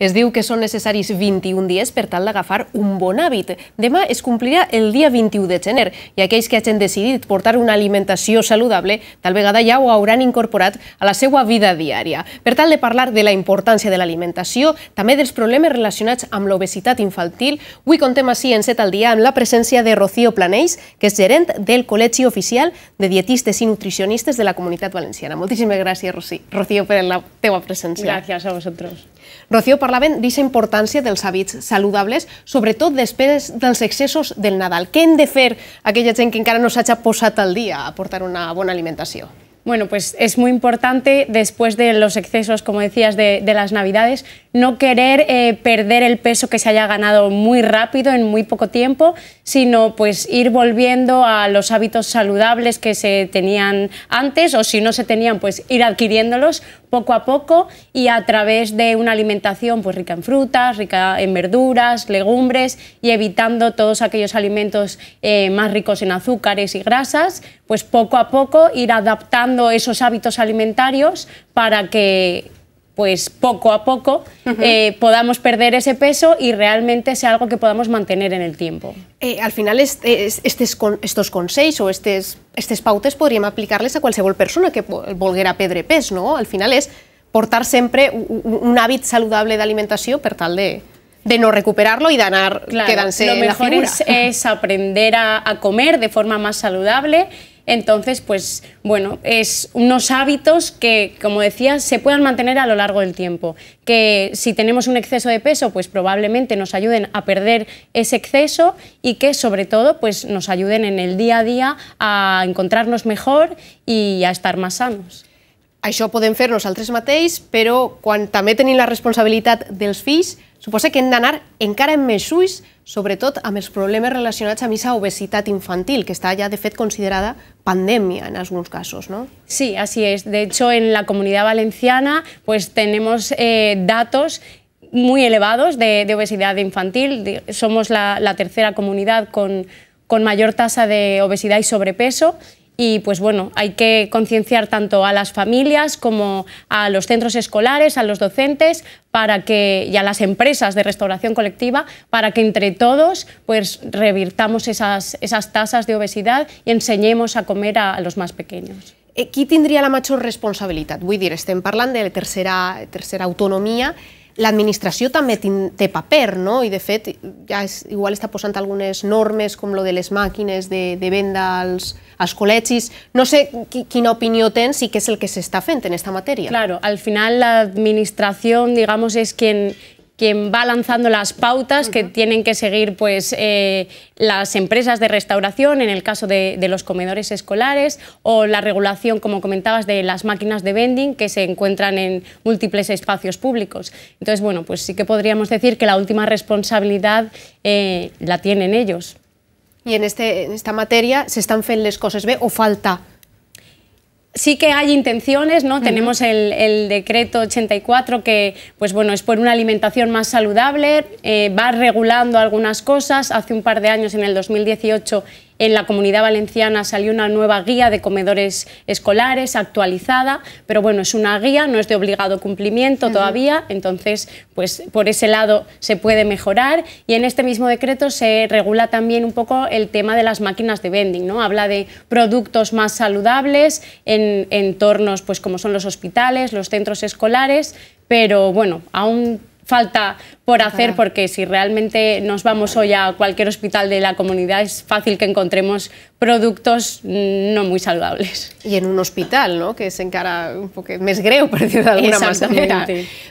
Es diu que són necessaris 21 dies per tal d'agafar un bon hàbit. Demà es complirà el dia 21 de gener i aquells que hagin decidit portar una alimentació saludable tal vegada ja ho hauran incorporat a la seva vida diària. Per tal de parlar de la importància de l'alimentació, també dels problemes relacionats amb l'obesitat infantil, avui contem així en set al dia amb la presència de Rocío Planells, que és gerent del Col·legi Oficial de Dietistes i Nutricionistes de la Comunitat Valenciana. Moltíssimes gràcies, Rocío, per la teva presència. Gràcies a vosaltres. Rocío, parlaven d'aquesta importància dels hàbits saludables, sobretot després dels excessos del Nadal. Què hem de fer aquella gent que encara no s'hagi posat al dia a portar una bona alimentació? Bueno, pues es muy importante después de los excesos, como decías, de, de, las Navidades, no querer eh, perder el peso que se haya ganado muy rápido, en muy poco tiempo, sino pues ir volviendo a los hábitos saludables que se tenían antes o si no se tenían, pues ir adquiriéndolos poco a poco y a través de una alimentación pues rica en frutas, rica en verduras, legumbres y evitando todos aquellos alimentos eh, más ricos en azúcares y grasas, pues poco a poco ir adaptando esos hábitos alimentarios para que pues poco a poco eh, podamos perder ese peso y realmente sea algo que podamos mantener en el tiempo. Eh, al final, este estos consejos o estos, estes pautes podrían aplicarles a cualquier persona que volviera pedre pes, no? Al final es portar siempre un, hábito saludable de alimentación pero tal de, no recuperarlo y ganar la quedarse Lo mejor es, aprender a, comer de forma más saludable entonces, pues bueno, es unos hábitos que, como decía, se puedan mantener a lo largo del tiempo. Que si tenemos un exceso de peso, pues probablemente nos ayuden a perder ese exceso y que sobre todo pues nos ayuden en el día a día a encontrarnos mejor y a estar más sanos. Això ho podem fer nosaltres mateix, però quan també tenim la responsabilitat dels fills, suposa que hem d'anar encara amb més ulls, sobretot amb els problemes relacionats amb aquesta obesitat infantil, que està ja, de fet, considerada pandèmia en alguns casos, ¿no? Sí, així és. De hecho, en la comunitat Valenciana pues tenemos eh, datos muy elevados de, de obesidad infantil. Som somos la, la, tercera comunidad con, con mayor tasa de obesidad y sobrepeso y pues bueno, hay que concienciar tanto a las familias como a los centros escolares, a los docentes para que, y a las empresas de restauración colectiva para que entre todos pues, revirtamos esas, esas tasas de obesidad y enseñemos a comer a, los más pequeños. Eh, Qui tendría la responsabilidad? Voy a decir, estén hablando de tercera, tercera l'administració també té paper, no? I de fet ja és, igual està posant algunes normes com lo de les màquines de, de venda als, als col·legis. No sé qui, quina opinió tens i què és el que s'està fent en aquesta matèria. Claro, al final la digamos, és quien, quien va lanzando las pautas que tienen que seguir pues, eh, las empresas de restauración, en el caso de, los comedores escolares, o la regulación, como comentabas, de las máquinas de vending que se encuentran en múltiples espacios públicos. Entonces, bueno, pues sí que podríamos decir que la última responsabilidad eh, la tienen ellos. Y en, este, en esta materia se están les cosas, o falta sí que hay intenciones, ¿no? Tenemos el, decreto 84 que, pues bueno, es por una alimentación más saludable, eh, va regulando algunas cosas. Hace un par de años, en el 2018, en la comunidad valenciana salió una nueva guía de comedores escolares actualizada, pero bueno, es una guía, no es de obligado cumplimiento todavía, entonces pues por ese lado se puede mejorar y en este mismo decreto se regula también un poco el tema de las máquinas de vending, ¿no? Habla de productos más saludables en entornos pues como son los hospitales, los centros escolares, pero bueno, aún falta por hacer, porque si realmente nos vamos hoy a cualquier hospital de la comunidad, es fácil que encontremos productos mm, no muy saludables. Y en un hospital, ¿no? que se encara un poco mesgreo, por decirlo de alguna manera.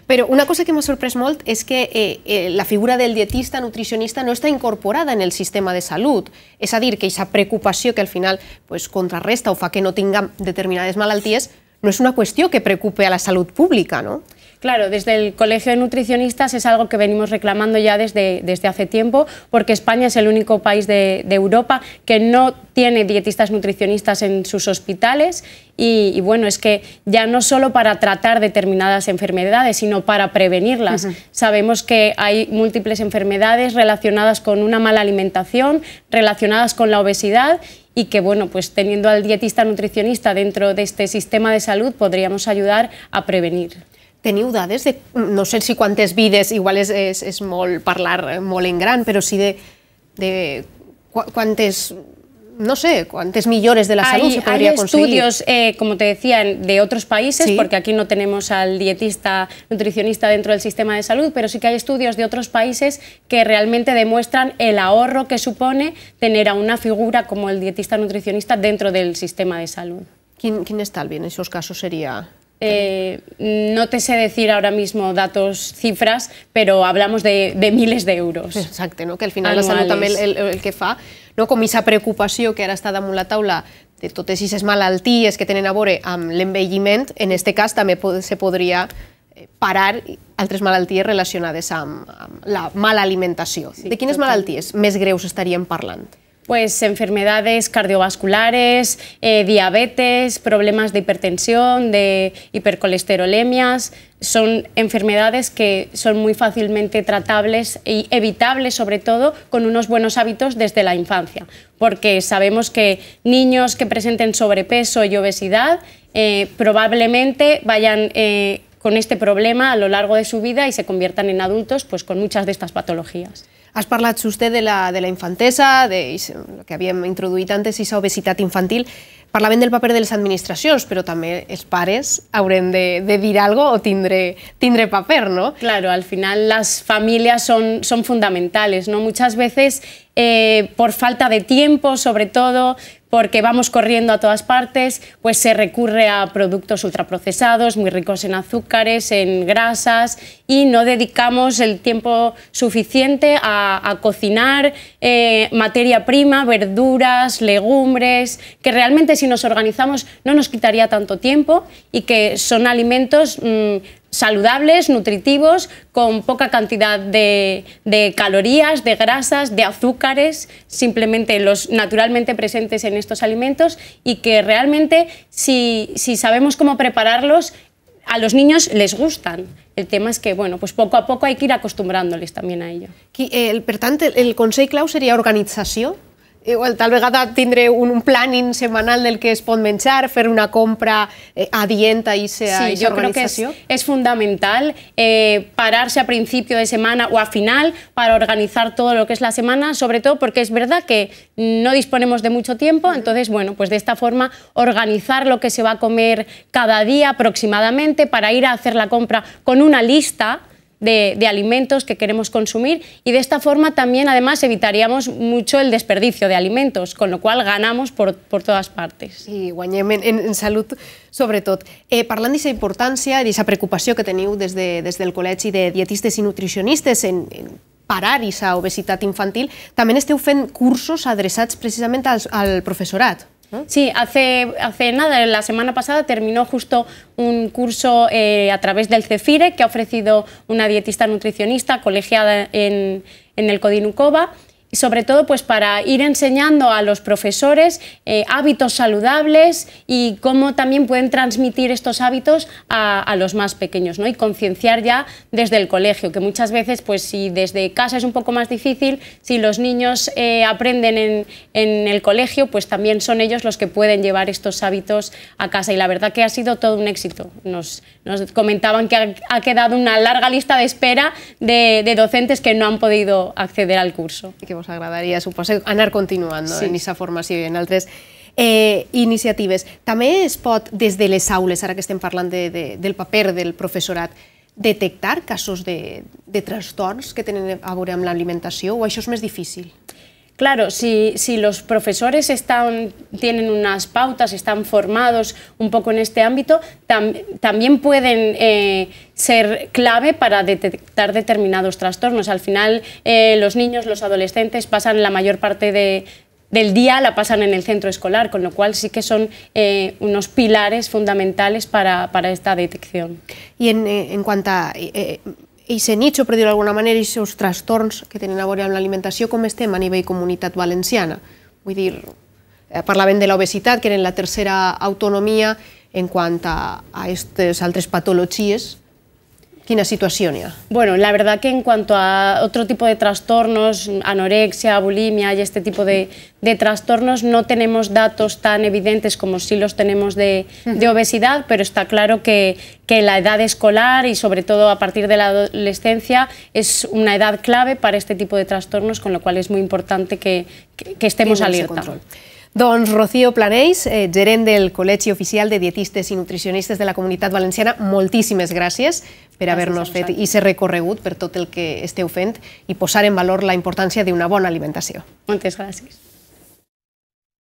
Pero una cosa que me sorprende molt es que eh, eh, la figura del dietista, nutricionista, no está incorporada en el sistema de salud. Es decir, que esa preocupación que al final pues, contrarresta o fa que no tenga determinadas malalties, no es una cuestión que preocupe a la salud pública, no? Claro, desde el Colegio de Nutricionistas es algo que venimos reclamando ya desde, desde hace tiempo, porque España es el único país de, Europa que no tiene dietistas nutricionistas en sus hospitales y, bueno, es que ya no solo para tratar determinadas enfermedades, sino para prevenirlas. Sabemos que hay múltiples enfermedades relacionadas con una mala alimentación, relacionadas con la obesidad y que bueno, pues teniendo al dietista nutricionista dentro de este sistema de salud podríamos ayudar a prevenir teniu de, no sé si cuántas vides, igual es es és eh, molt en gran, pero sí de, de no sé, cuántas millones de la salud se podría hay estudios, eh, como te decía, de otros países, porque aquí no tenemos al dietista, nutricionista dentro del sistema de salud, pero sí que hay estudios de otros países que realmente demuestran el ahorro que supone tener a una figura como el dietista nutricionista dentro del sistema de salud. ¿Quién, quién está bien en esos casos? Sería Eh, no te sé decir ahora mismo datos, cifras, pero hablamos de, de miles de euros. Exacte, no? que al final anuales. la salut també el, el, el que fa, no? com aquesta preocupació que ara està damunt la taula de totes aquestes malalties que tenen a veure amb l'envelliment, en aquest cas també se podria eh, parar altres malalties relacionades amb, amb la mala alimentació. Sí, de quines total. malalties més greus estaríem parlant? pues enfermedades cardiovasculares, eh, diabetes, problemas de hipertensión, de hipercolesterolemias. Son enfermedades que son muy fácilmente tratables y evitables, sobre todo con unos buenos hábitos desde la infancia, porque sabemos que niños que presenten sobrepeso y obesidad eh, probablemente vayan eh, con este problema a lo largo de su vida y se conviertan en adultos pues, con muchas de estas patologías. Has hablado usted de la, de la infantesa, de, lo que había introducido antes, esa obesidad infantil. Parlament del papel de las administraciones, pero también es pares haurem de, de algo o tindre, tindre paper, ¿no? Claro, al final las familias son, son fundamentales, ¿no? Muchas veces eh, por falta de tiempo, sobre todo, porque vamos corriendo a todas partes, pues se recurre a productos ultraprocesados, muy ricos en azúcares, en grasas y no dedicamos el tiempo suficiente a, cocinar eh, materia prima, verduras, legumbres, que realmente si nos organizamos no nos quitaría tanto tiempo y que son alimentos mm, saludables, nutritivos, con poca cantidad de, de, calorías, de grasas, de azúcares, simplemente los naturalmente presentes en estos alimentos y que realmente si, si sabemos cómo prepararlos, a los niños les gustan. El tema es que, bueno, pues poco a poco hay que ir acostumbrándoles también a ello. el consejo Clau sería organización? Igual, tal vez tindré un, un planning semanal del que es pot hacer una compra eh, a dienta y sea sí, yo creo que es, es fundamental eh, pararse a principio de semana o a final para organizar todo lo que es la semana, sobre todo porque es verdad que no disponemos de mucho tiempo, entonces, bueno, pues de esta forma organizar lo que se va a comer cada día aproximadamente para ir a hacer la compra con una lista de, de, alimentos que queremos consumir y de esta forma también además evitaríamos mucho el desperdicio de alimentos, con lo qual ganamos por, por totes partes. I guanyem en, en, en salut, sobretot. Eh, parlant d'aquesta importància i d'aquesta preocupació que teniu des, de, des del Col·legi de Dietistes i Nutricionistes en, en parar aquesta obesitat infantil, també esteu fent cursos adreçats precisament al, al professorat. Sí, hace, hace nada, la semana pasada terminó justo un curso eh, a través del CEFIRE que ha ofrecido una dietista nutricionista colegiada en, en el Codinucova sobre todo pues para ir enseñando a los profesores eh, hábitos saludables y cómo también pueden transmitir estos hábitos a, los más pequeños ¿no? y concienciar ya desde el colegio, que muchas veces pues si desde casa es un poco más difícil, si los niños eh, aprenden en, el colegio pues también son ellos los que pueden llevar estos hábitos a casa y la verdad que ha sido todo un éxito. Nos, nos comentaban que ha, quedado una larga lista de espera de, docentes que no han podido acceder al curso. us agradaria, suposo, anar continuant no? sí. en aquesta formació i en altres eh, iniciatives. També es pot, des de les aules, ara que estem parlant de, de, del paper del professorat, detectar casos de, de trastorns que tenen a veure amb l'alimentació o això és més difícil? Claro, si, los profesores están, tienen unas pautas, están formados un poco en este ámbito, también pueden eh, ser clave para detectar determinados trastornos. Al final, eh, los niños, los adolescentes pasan la mayor parte del día la pasan en el centro escolar, con lo cual sí que son eh, unos pilares fundamentales para, esta detección. Y en, cuanto a i se nits, per dir-ho d'alguna manera, i seus trastorns que tenen a veure amb l'alimentació, com estem a nivell comunitat valenciana. Vull dir, eh, parlàvem de l'obesitat, que era la tercera autonomia en quant a aquestes altres patologies, Bueno, la verdad que en cuanto a otro tipo de trastornos, anorexia, bulimia y este tipo de, trastornos, no tenemos datos tan evidentes como sí los tenemos de, obesidad, pero está claro que, que, la edad escolar y sobre todo a partir de la adolescencia es una edad clave para este tipo de trastornos, con lo cual es muy importante que, estemos alerta. Doncs Rocío Planells, eh, gerent del Col·legi Oficial de Dietistes i Nutricionistes de la Comunitat Valenciana, moltíssimes gràcies per haver-nos fet i ser recorregut per tot el que esteu fent i posar en valor la importància d'una bona alimentació. Moltes gràcies.